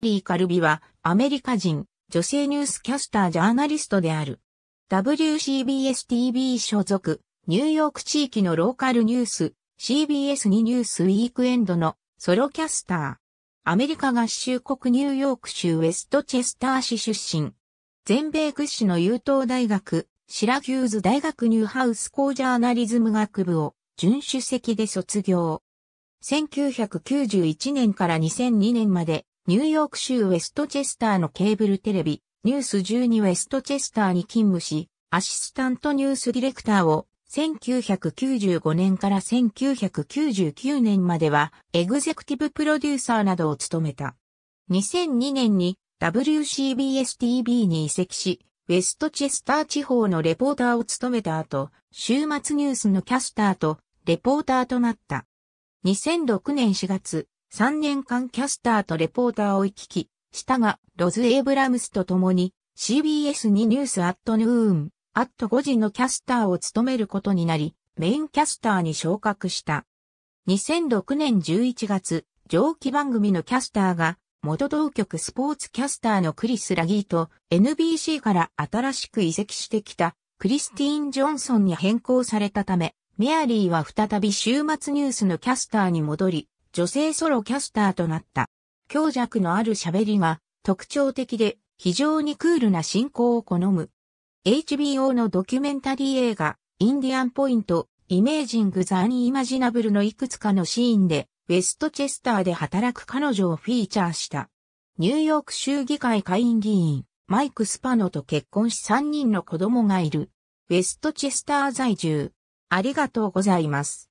リー・カルビはアメリカ人女性ニュースキャスタージャーナリストである。WCBS-TV 所属ニューヨーク地域のローカルニュース CBS2 ニュースウィークエンドのソロキャスター。アメリカ合衆国ニューヨーク州ウェストチェスター市出身。全米屈指の優等大学、シラキューズ大学ニューハウス校ジャーナリズム学部を準主席で卒業。1991年から2002年までニューヨーク州ウェストチェスターのケーブルテレビ、ニュース12ウェストチェスターに勤務し、アシスタントニュースディレクターを1995年から1999年まではエグゼクティブプロデューサーなどを務めた。2002年に WCBS-TV に移籍し、ウェストチェスター地方のレポーターを務めた後、週末ニュースのキャスターとレポーターとなった。2006年4月、3年間キャスターとレポーターを行き来したが、ロズ・エイブラムスと共に CBS にニュースアットヌーン、アット5時のキャスターを務めることになり、メインキャスターに昇格した。2006年11月、上記番組のキャスターが、元同局スポーツキャスターのクリス・ラギーと NBC から新しく移籍してきたクリスティーン・ジョンソンに変更されたため、メアリーは再び週末ニュースのキャスターに戻り、女性ソロキャスターとなった。強弱のある喋りが特徴的で非常にクールな進行を好む。HBO のドキュメンタリー映画、インディアンポイント、イメージング・ザ・アン・イマジナブルのいくつかのシーンで、ウェストチェスターで働く彼女をフィーチャーした。ニューヨーク州議会下院議員、マイク・スパノと結婚し3人の子供がいる。ウェストチェスター在住。ありがとうございます。